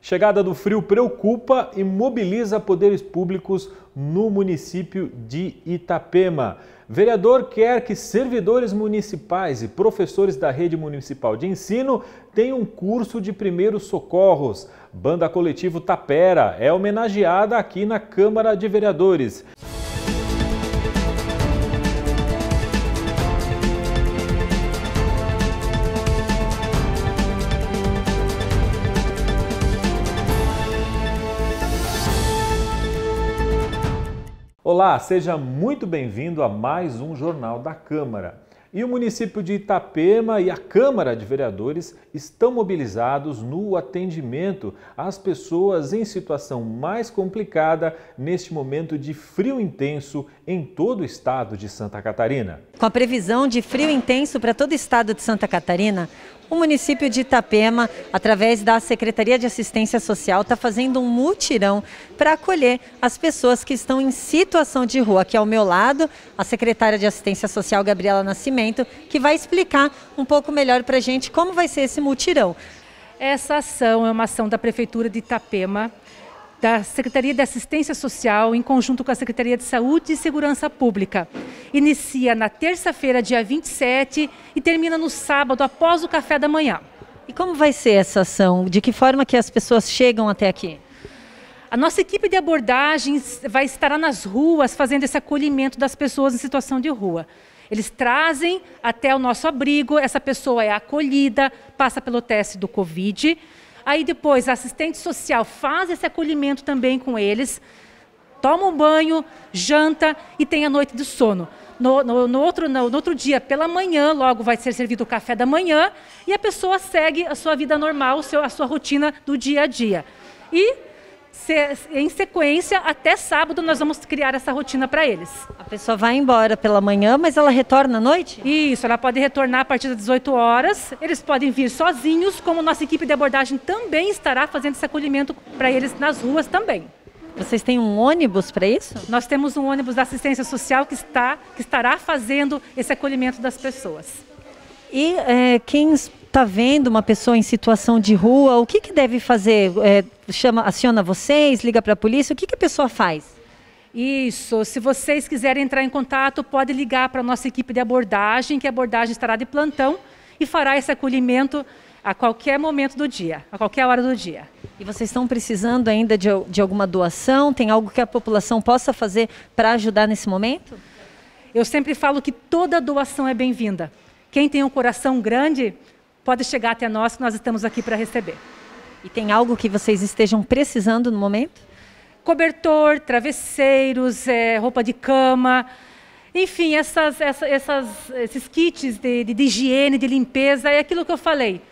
Chegada do frio preocupa e mobiliza poderes públicos no município de Itapema. Vereador quer que servidores municipais e professores da rede municipal de ensino tenham um curso de primeiros socorros. Banda Coletivo Tapera é homenageada aqui na Câmara de Vereadores. Olá, seja muito bem-vindo a mais um Jornal da Câmara. E o município de Itapema e a Câmara de Vereadores estão mobilizados no atendimento às pessoas em situação mais complicada neste momento de frio intenso em todo o estado de Santa Catarina. Com a previsão de frio intenso para todo o estado de Santa Catarina, o município de Itapema, através da Secretaria de Assistência Social, está fazendo um mutirão para acolher as pessoas que estão em situação de rua. Aqui ao meu lado, a secretária de Assistência Social, Gabriela Nascimento evento que vai explicar um pouco melhor para a gente como vai ser esse mutirão. Essa ação é uma ação da Prefeitura de Itapema, da Secretaria de Assistência Social, em conjunto com a Secretaria de Saúde e Segurança Pública. Inicia na terça-feira, dia 27, e termina no sábado, após o café da manhã. E como vai ser essa ação? De que forma que as pessoas chegam até aqui? A nossa equipe de abordagens vai estar nas ruas fazendo esse acolhimento das pessoas em situação de rua. Eles trazem até o nosso abrigo, essa pessoa é acolhida, passa pelo teste do Covid. Aí depois a assistente social faz esse acolhimento também com eles, toma um banho, janta e tem a noite de sono. No, no, no, outro, no, outro, dia, pela manhã, logo vai ser servido o café da manhã e a pessoa segue a sua vida normal, seu, a sua rotina do dia a dia. E em sequência, até sábado nós vamos criar essa rotina para eles. A pessoa vai embora pela manhã, mas ela retorna à noite? Isso, ela pode retornar a partir das 18 horas. Eles podem vir sozinhos, como nossa equipe de abordagem também estará fazendo esse acolhimento para eles nas ruas também. Vocês têm um ônibus para isso? Nós temos um ônibus da assistência social que, está, que estará fazendo esse acolhimento das pessoas. E é, quem está vendo uma pessoa em situação de rua, o que, que deve fazer? É, chama, aciona vocês, liga para a polícia, o que, que a pessoa faz? Isso. Se vocês quiserem entrar em contato, pode ligar para a nossa equipe de abordagem, que a abordagem estará de plantão e fará esse acolhimento a qualquer momento do dia, a qualquer hora do dia. E vocês estão precisando ainda de, de alguma doação? Tem algo que a população possa fazer para ajudar nesse momento? Eu sempre falo que toda doação é bem-vinda. Quem tem um coração grande pode chegar até nós, que nós estamos aqui para receber. E tem algo que vocês estejam precisando no momento? Cobertor, travesseiros, é, roupa de cama, enfim, essas, essas, esses kits de, de, de, higiene, de limpeza, é aquilo que eu falei.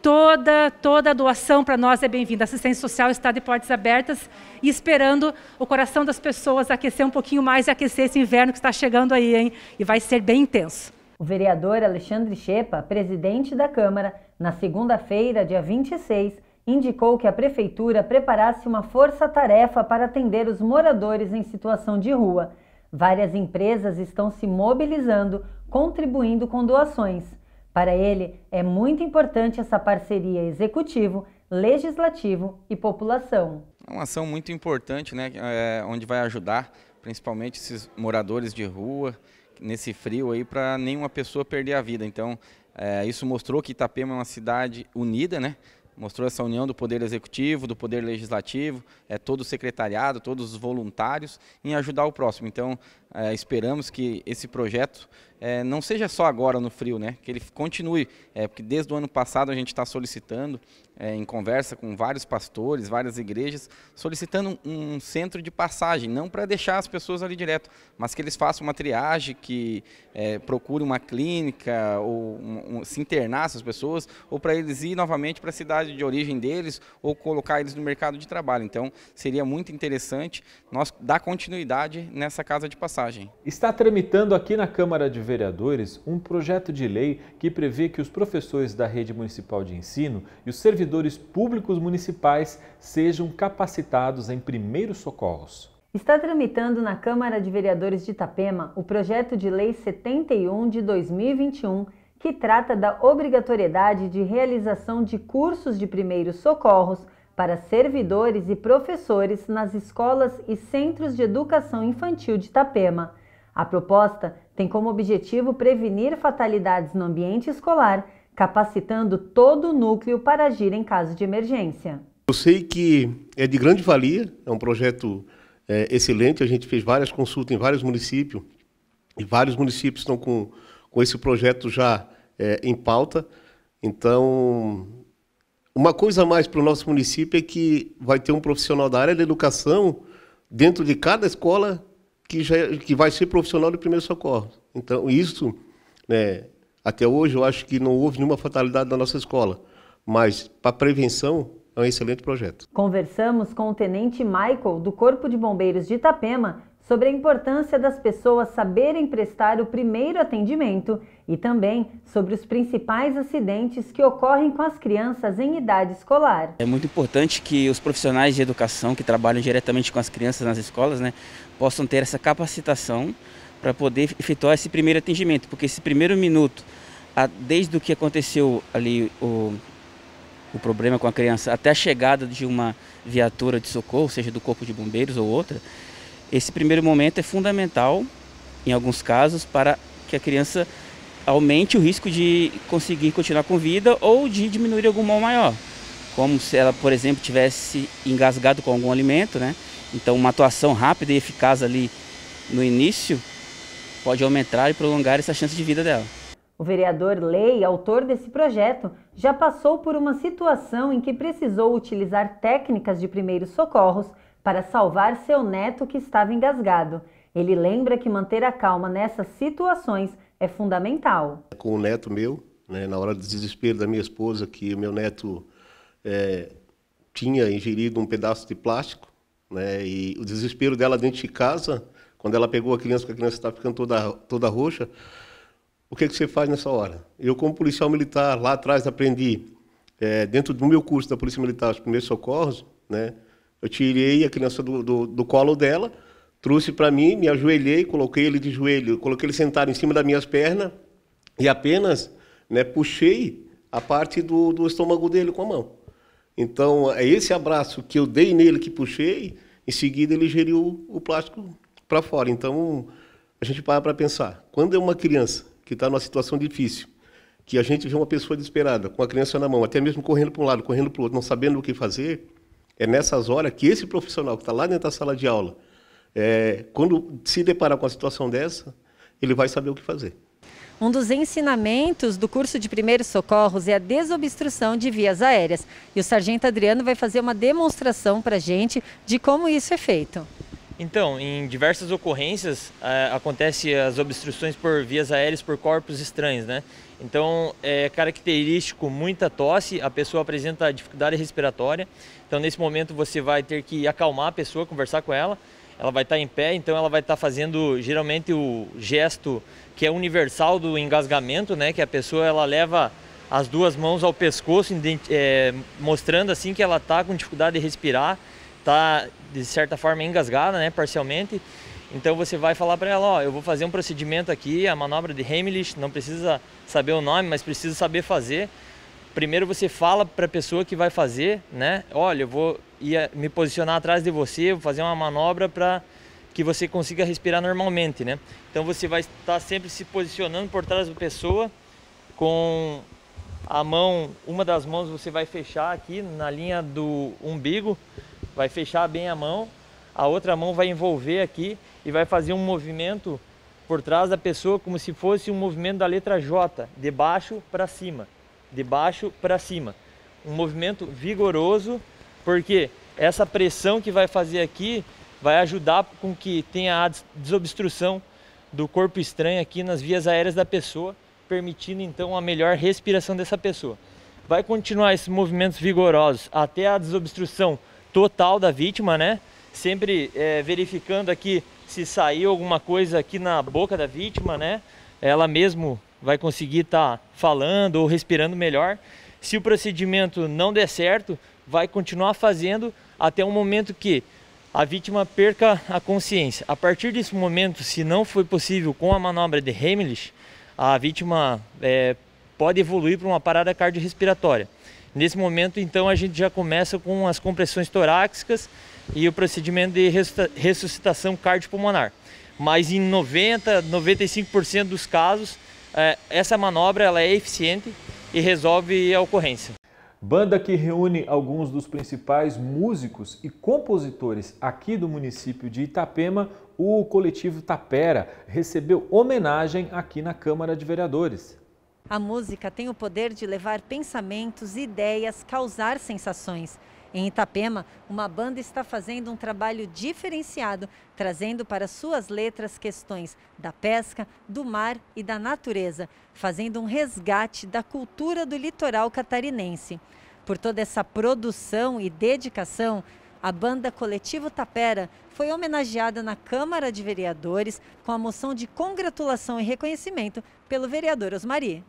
Toda, toda doação para nós é bem-vinda. Assistência social está de portas abertas e esperando o coração das pessoas aquecer um pouquinho mais e aquecer esse inverno que está chegando aí, hein? E vai ser bem intenso. O vereador Alexandre Chepa, presidente da Câmara, na segunda-feira, dia 26, indicou que a prefeitura preparasse uma força-tarefa para atender os moradores em situação de rua. Várias empresas estão se mobilizando, contribuindo com doações. Para ele, é muito importante essa parceria executivo, legislativo e população. É uma ação muito importante, né, é, onde vai ajudar principalmente esses moradores de rua, nesse frio aí para nenhuma pessoa perder a vida. Então, é, isso mostrou que Itapema é uma cidade unida, né? Mostrou essa união do Poder Executivo, do Poder Legislativo, é, todo o secretariado, todos os voluntários em ajudar o próximo. Então, é, esperamos que esse projeto é, não seja só agora no frio, né? Que ele continue, é, porque desde o ano passado a gente está solicitando, é, em conversa com vários pastores, várias igrejas, solicitando um, um centro de passagem, não para deixar as pessoas ali direto, mas que eles façam uma triagem, que é, procure uma clínica ou um, um, se internar essas pessoas, ou para eles ir novamente para a cidade de origem deles, ou colocar eles no mercado de trabalho. Então, seria muito interessante nós dar continuidade nessa casa de passagem passagem. Está tramitando aqui na Câmara de Vereadores um projeto de lei que prevê que os professores da rede municipal de ensino e os servidores públicos municipais sejam capacitados em primeiros socorros. Está tramitando na Câmara de Vereadores de Itapema o projeto de lei 71 de 2021 que trata da obrigatoriedade de realização de cursos de primeiros socorros para servidores e professores nas escolas e centros de educação infantil de Itapema. A proposta tem como objetivo prevenir fatalidades no ambiente escolar, capacitando todo o núcleo para agir em caso de emergência. Eu sei que é de grande valia, é um projeto é, excelente. A gente fez várias consultas em vários municípios e vários municípios estão com, com esse projeto já é, em pauta. Então, uma coisa mais para o nosso município é que vai ter um profissional da área da educação dentro de cada escola que, já, é, que vai ser profissional de primeiro socorro. Então, isso, né, até hoje, eu acho que não houve nenhuma fatalidade na nossa escola. Mas, para prevenção, é um excelente projeto. Conversamos com o tenente Michael, do Corpo de Bombeiros de Itapema, sobre a importância das pessoas saberem prestar o primeiro atendimento e também sobre os principais acidentes que ocorrem com as crianças em idade escolar. É muito importante que os profissionais de educação que trabalham diretamente com as crianças nas escolas né, possam ter essa capacitação para poder efetuar esse primeiro atendimento, porque esse primeiro minuto, desde o que aconteceu ali o, o problema com a criança até a chegada de uma viatura de socorro, seja do corpo de bombeiros ou outra, esse primeiro momento é fundamental, em alguns casos, para que a criança aumente o risco de conseguir continuar com vida ou de diminuir algum mal maior. Como se ela, por exemplo, tivesse engasgado com algum alimento, né? Então, uma atuação rápida e eficaz ali no início pode aumentar e prolongar essa chance de vida dela. O vereador Lei, autor desse projeto, já passou por uma situação em que precisou utilizar técnicas de primeiros socorros para salvar seu neto que estava engasgado. Ele lembra que manter a calma nessas situações é fundamental. Com o neto meu, né, na hora do desespero da minha esposa, que meu neto é, tinha ingerido um pedaço de plástico, né, e o desespero dela dentro de casa, quando ela pegou a criança, porque a criança estava ficando toda, toda roxa, o que, é que você faz nessa hora? Eu, como policial militar, lá atrás aprendi, é, dentro do meu curso da Polícia Militar, os primeiros socorros, né, eu tirei a criança do, do, do colo dela, trouxe para mim, me ajoelhei, coloquei ele de joelho, coloquei ele sentado em cima das minhas pernas e apenas né, puxei a parte do, do estômago dele com a mão. Então, é esse abraço que eu dei nele, que puxei, em seguida ele geriu o plástico para fora. Então, a gente para para pensar. Quando é uma criança que está numa situação difícil, que a gente vê uma pessoa desesperada, com a criança na mão, até mesmo correndo para um lado, correndo para o outro, não sabendo o que fazer, é nessas horas que esse profissional que está lá dentro da sala de aula, é, quando se deparar com a situação dessa, ele vai saber o que fazer. Um dos ensinamentos do curso de primeiros socorros é a desobstrução de vias aéreas. E o sargento Adriano vai fazer uma demonstração para a gente de como isso é feito. Então, em diversas ocorrências, é, acontece as obstruções por vias aéreas por corpos estranhos, né? Então, é característico muita tosse, a pessoa apresenta dificuldade respiratória. Então, nesse momento, você vai ter que acalmar a pessoa, conversar com ela, ela vai estar tá em pé, então ela vai estar tá fazendo geralmente o gesto que é universal do engasgamento, né? Que a pessoa ela leva as duas mãos ao pescoço, é, mostrando assim que ela está com dificuldade de respirar, está de certa forma engasgada, né? Parcialmente. Então você vai falar para ela, ó, eu vou fazer um procedimento aqui, a manobra de Heimlich, não precisa saber o nome, mas precisa saber fazer primeiro você fala para a pessoa que vai fazer, né? Olha, eu vou eh, me posicionar atrás de você, vou fazer uma manobra para que você consiga respirar normalmente, né? Então você vai estar tá sempre se posicionando por trás da pessoa com a mão, uma das mãos você vai fechar aqui na linha do umbigo, vai fechar bem a mão, a outra mão vai envolver aqui e vai fazer um movimento por trás da pessoa como se fosse um movimento da letra J, de baixo para cima de baixo para cima. Um movimento vigoroso, porque essa pressão que vai fazer aqui vai ajudar com que tenha a desobstrução do corpo estranho aqui nas vias aéreas da pessoa, permitindo então a melhor respiração dessa pessoa. Vai continuar esses movimentos vigorosos até a desobstrução total da vítima, né? Sempre é, verificando aqui se saiu alguma coisa aqui na boca da vítima, né? Ela mesmo vai conseguir estar tá falando ou respirando melhor. Se o procedimento não der certo, vai continuar fazendo até o momento que a vítima perca a consciência. A partir desse momento, se não foi possível com a manobra de Heimlich, a vítima é, pode evoluir para uma parada cardiorrespiratória. Nesse momento, então, a gente já começa com as compressões torácicas e o procedimento de ressuscitação cardiopulmonar. Mas em 90, 95% dos casos, é, essa manobra ela é eficiente e resolve a ocorrência. Banda que reúne alguns dos principais músicos e compositores aqui do município de Itapema, o coletivo Tapera recebeu homenagem aqui na Câmara de Vereadores. A música tem o poder de levar pensamentos, ideias, causar sensações. Em Itapema, uma banda está fazendo um trabalho diferenciado, trazendo para suas letras questões da pesca, do mar e da natureza, fazendo um resgate da cultura do litoral catarinense. Por toda essa produção e dedicação, a banda Coletivo Tapera foi homenageada na Câmara de Vereadores com a moção de congratulação e reconhecimento pelo vereador Osmari.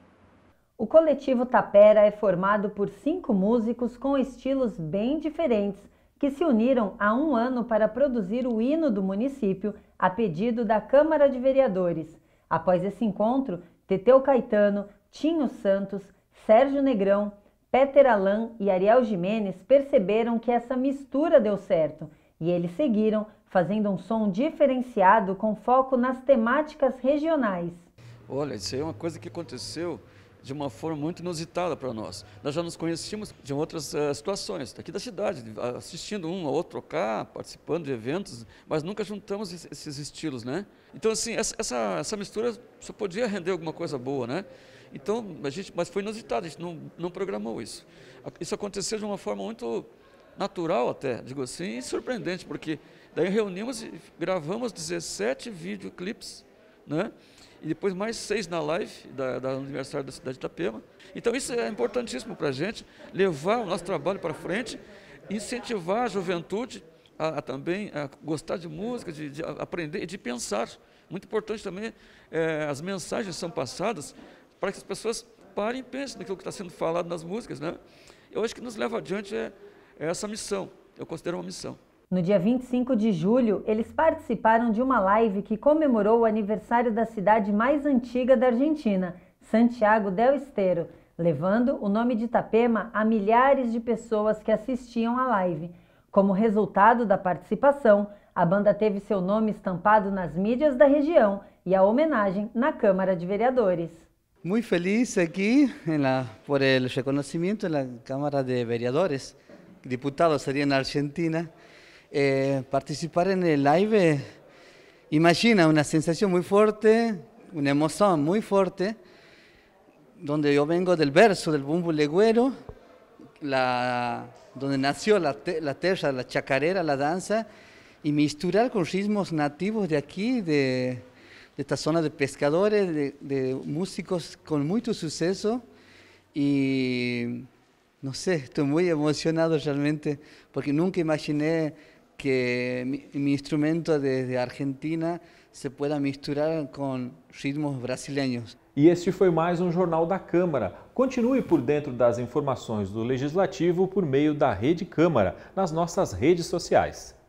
O coletivo Tapera é formado por cinco músicos com estilos bem diferentes que se uniram há um ano para produzir o hino do município a pedido da Câmara de Vereadores. Após esse encontro, Teteu Caetano, Tinho Santos, Sérgio Negrão, Peter Alain e Ariel Jimenez perceberam que essa mistura deu certo e eles seguiram fazendo um som diferenciado com foco nas temáticas regionais. Olha, isso aí é uma coisa que aconteceu de uma forma muito inusitada para nós. Nós já nos conhecíamos de outras uh, situações, daqui da cidade, assistindo um ao outro cá, participando de eventos, mas nunca juntamos esses estilos, né? Então, assim, essa, essa mistura só podia render alguma coisa boa, né? Então, a gente, mas foi inusitado, a gente não, não programou isso. Isso aconteceu de uma forma muito natural até, digo assim, e surpreendente, porque daí reunimos e gravamos 17 videoclips, né? e depois mais seis na live da, da da cidade de Itapema. Então isso é importantíssimo para a gente, levar o nosso trabalho para frente, incentivar a juventude a, a também a gostar de música, de, de aprender e de pensar. Muito importante também, é, as mensagens são passadas para que as pessoas parem e pensem naquilo que está sendo falado nas músicas. Né? Eu acho que nos leva adiante é, é essa missão, eu considero uma missão. No dia 25 de julho, eles participaram de uma live que comemorou o aniversário da cidade mais antiga da Argentina, Santiago del Estero, levando o nome de Itapema a milhares de pessoas que assistiam à live. Como resultado da participação, a banda teve seu nome estampado nas mídias da região e a homenagem na Câmara de Vereadores. Muito feliz aqui la, por o reconhecimento na Câmara de Vereadores. Diputados seria na Argentina. Eh, participar en el live, imagina una sensación muy fuerte, una emoción muy fuerte, donde yo vengo del verso del bumbo legüero, donde nació la, la terra, la chacarera, la danza, y misturar con ritmos nativos de aquí, de, esta zona de pescadores, de, de, músicos con mucho suceso, y no sé, estoy muy emocionado realmente, porque nunca imaginé que mi, mi, instrumento desde Argentina se pueda misturar com ritmos brasileiros. E este foi mais um Jornal da Câmara. Continue por dentro das informações do Legislativo por meio da Rede Câmara, nas nossas redes sociais.